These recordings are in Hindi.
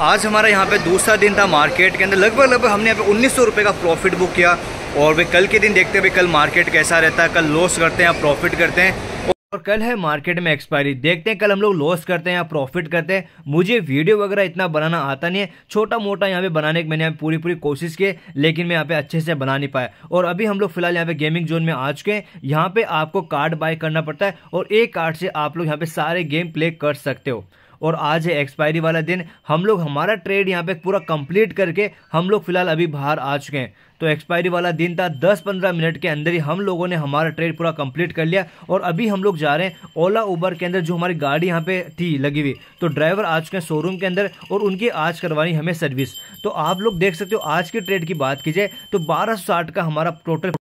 आज हमारा यहाँ पे दूसरा दिन था मार्केट के अंदर लगभग लगभग हमने यहाँ पे उन्नीस सौ का प्रॉफिट बुक किया और वे कल के दिन देखते भाई कल मार्केट कैसा रहता है कल लॉस करते हैं या प्रॉफिट करते हैं और कल है मार्केट में एक्सपायरी देखते हैं कल हम लोग लॉस करते हैं या प्रॉफिट करते हैं मुझे वीडियो वगैरह इतना बनाना आता नहीं है छोटा मोटा यहाँ पे बनाने की मैंने पूरी पूरी कोशिश की लेकिन मैं यहाँ पे अच्छे से बना नहीं पाया और अभी हम लोग फिलहाल यहाँ पे गेमिंग जोन में आ चुके हैं यहाँ पे आपको कार्ड बाय करना पड़ता है और एक कार्ड से आप लोग यहाँ पे सारे गेम प्ले कर सकते हो और आज है एक्सपायरी वाला दिन हम लोग हमारा ट्रेड यहाँ पे पूरा कंप्लीट करके हम लोग फिलहाल अभी बाहर आ चुके हैं तो एक्सपायरी वाला दिन था 10-15 मिनट के अंदर ही हम लोगों ने हमारा ट्रेड पूरा कंप्लीट कर लिया और अभी हम लोग जा रहे हैं ओला उबर के अंदर जो हमारी गाड़ी यहाँ पे थी लगी हुई तो ड्राइवर आ चुके हैं शोरूम के अंदर और उनकी आज करवानी हमें सर्विस तो आप लोग देख सकते हो आज के ट्रेड की बात की जाए तो बारह का हमारा टोटल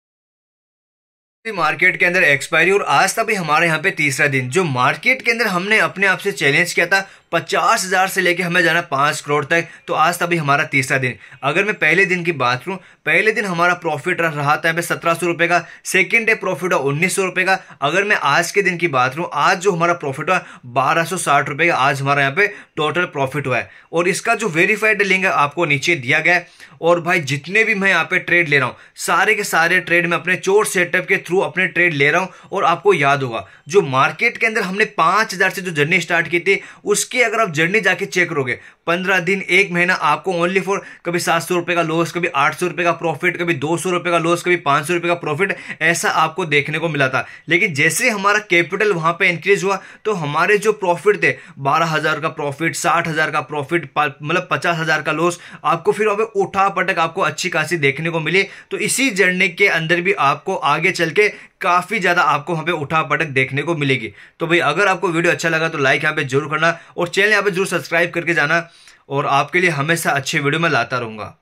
मार्केट के अंदर एक्सपायरी और आज तक भी हमारे यहाँ पे तीसरा दिन जो मार्केट के अंदर हमने अपने आप से चैलेंज किया था पचास हज़ार से लेके हमें जाना पांच करोड़ तक तो आज तक भी हमारा तीसरा दिन अगर मैं पहले दिन की बात करूँ पहले दिन हमारा प्रॉफिट रहा था हमें सत्रह सौ रुपए का सेकेंड डे प्रॉफिट हुआ उन्नीस सौ रुपए का अगर मैं आज के दिन की बात करूँ आज जो हमारा प्रॉफिट हुआ बारह सौ साठ रुपए का आज हमारा यहाँ पे टोटल प्रॉफिट हुआ है और इसका जो वेरीफाइड लिंक है आपको नीचे दिया गया है और भाई जितने भी मैं यहाँ पे ट्रेड ले रहा हूँ सारे के सारे ट्रेड मैं अपने चोर सेटअप के थ्रू अपने ट्रेड ले रहा हूँ और आपको याद होगा जो मार्केट के अंदर हमने पाँच से जो जर्नी स्टार्ट की थी उसकी अगर आप जर्नी जाके चेक करोगे पंद्रह दिन एक महीना आपको ओनली फॉर कभी सात सौ रुपये का लॉस कभी आठ सौ रुपये का प्रॉफिट कभी दो सौ रुपये का लॉस कभी पाँच सौ रुपये का प्रॉफिट ऐसा आपको देखने को मिला था लेकिन जैसे हमारा कैपिटल वहाँ पर इंक्रीज हुआ तो हमारे जो प्रॉफिट थे बारह हज़ार का प्रॉफिट साठ हज़ार का प्रॉफिट मतलब पचास हज़ार का लॉस आपको फिर वहाँ उठा पटक आपको अच्छी खासी देखने को मिली तो इसी जर्नी के अंदर भी आपको आगे चल के काफ़ी ज़्यादा आपको वहां पे उठा पटक देखने को मिलेगी तो भाई अगर आपको वीडियो अच्छा लगा तो लाइक यहाँ पे जरूर करना और चैनल यहाँ पे जरूर सब्सक्राइब करके जाना और आपके लिए हमेशा अच्छे वीडियो मैं लाता रहूँगा